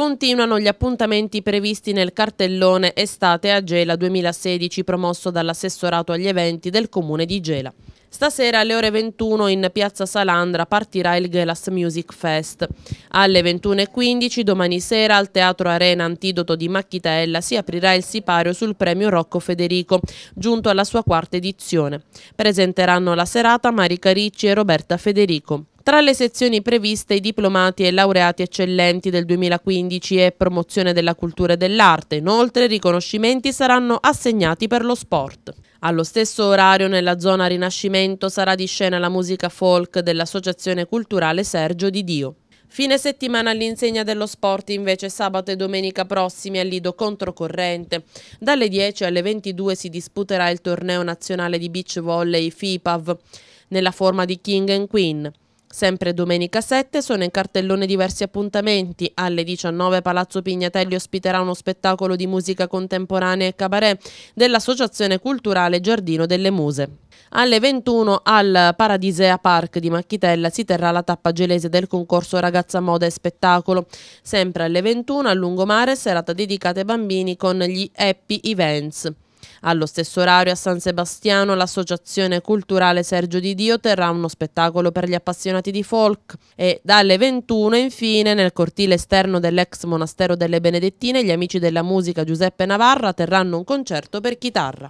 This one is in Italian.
Continuano gli appuntamenti previsti nel cartellone Estate a Gela 2016 promosso dall'assessorato agli eventi del comune di Gela. Stasera alle ore 21 in piazza Salandra partirà il Gelas Music Fest. Alle 21.15 domani sera al Teatro Arena Antidoto di Macchitella si aprirà il sipario sul premio Rocco Federico, giunto alla sua quarta edizione. Presenteranno la serata Marica Ricci e Roberta Federico. Tra le sezioni previste i diplomati e laureati eccellenti del 2015 e promozione della cultura e dell'arte, inoltre riconoscimenti saranno assegnati per lo sport. Allo stesso orario nella zona Rinascimento sarà di scena la musica folk dell'Associazione Culturale Sergio Di Dio. Fine settimana all'insegna dello sport invece sabato e domenica prossimi al Lido Controcorrente. Dalle 10 alle 22 si disputerà il torneo nazionale di beach volley FIPAV nella forma di King and Queen. Sempre domenica 7 sono in cartellone diversi appuntamenti. Alle 19 Palazzo Pignatelli ospiterà uno spettacolo di musica contemporanea e cabaret dell'Associazione Culturale Giardino delle Muse. Alle 21 al Paradisea Park di Macchitella si terrà la tappa gelese del concorso Ragazza Moda e Spettacolo. Sempre alle 21 a Lungomare serata dedicata ai bambini con gli Happy Events. Allo stesso orario a San Sebastiano l'Associazione Culturale Sergio Di Dio terrà uno spettacolo per gli appassionati di folk e dalle 21 infine nel cortile esterno dell'ex monastero delle Benedettine gli amici della musica Giuseppe Navarra terranno un concerto per chitarra.